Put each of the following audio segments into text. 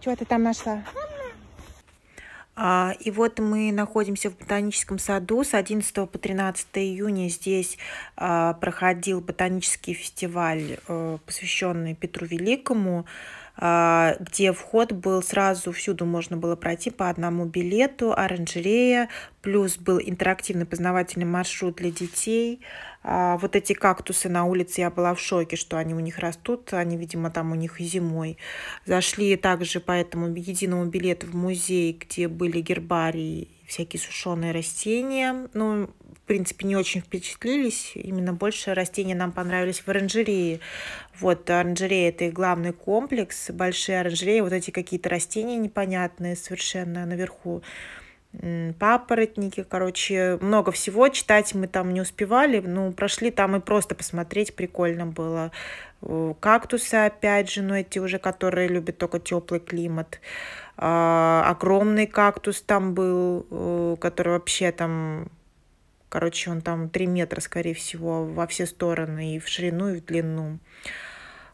Чего ты там нашла? А, и вот мы находимся в ботаническом саду. С 11 по 13 июня здесь а, проходил ботанический фестиваль, э, посвященный Петру Великому. А, где вход был сразу, всюду можно было пройти по одному билету, оранжерея, плюс был интерактивный познавательный маршрут для детей. А, вот эти кактусы на улице, я была в шоке, что они у них растут, они, видимо, там у них зимой. Зашли также по этому единому билету в музей, где были гербарии, всякие сушеные растения, ну, принципе, не очень впечатлились. Именно больше растения нам понравились в оранжерее. Вот оранжерея – это и главный комплекс, большие оранжереи, вот эти какие-то растения непонятные совершенно наверху папоротники, короче, много всего. Читать мы там не успевали, ну, прошли там и просто посмотреть, прикольно было. Кактусы, опять же, ну, эти уже, которые любят только теплый климат. А, огромный кактус там был, который вообще там Короче, он там 3 метра, скорее всего, во все стороны, и в ширину, и в длину.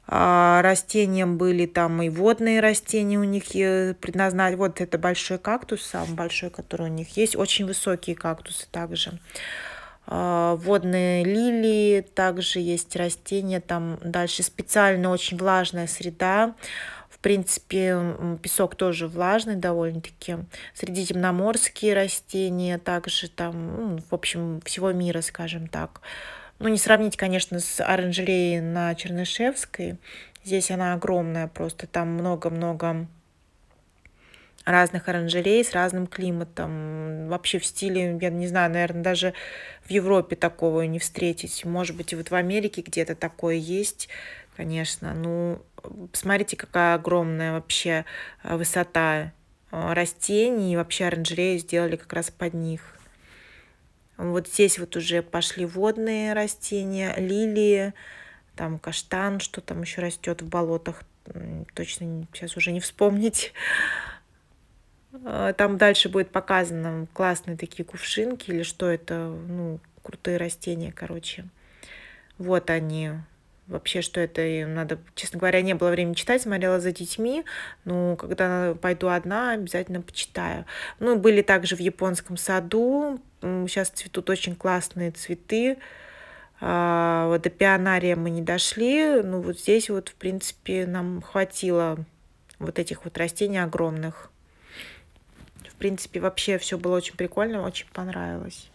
А растениям были там и водные растения у них э, предназначены. Вот это большой кактус, самый большой, который у них есть. Очень высокие кактусы также. А, водные лилии, также есть растения. Там дальше специально очень влажная среда принципе, песок тоже влажный довольно-таки. Средиземноморские растения также там, ну, в общем, всего мира, скажем так. Ну, не сравнить, конечно, с оранжереей на Чернышевской. Здесь она огромная просто, там много-много разных оранжерей с разным климатом. Вообще в стиле, я не знаю, наверное, даже в Европе такого не встретить. Может быть, и вот в Америке где-то такое есть, конечно. Ну, смотрите, какая огромная вообще э, высота э, растений. И вообще оранжерею сделали как раз под них. Вот здесь вот уже пошли водные растения, лилии, там каштан, что там еще растет в болотах, точно сейчас уже не вспомнить. А, там дальше будет показано классные такие кувшинки или что это, ну, крутые растения, короче. Вот они. Вообще, что это им надо, честно говоря, не было времени читать, смотрела за детьми. но ну, когда пойду одна, обязательно почитаю. Ну, были также в японском саду. Сейчас цветут очень классные цветы. А, вот до пионария мы не дошли. но ну, вот здесь вот, в принципе, нам хватило вот этих вот растений огромных в принципе, вообще все было очень прикольно, очень понравилось.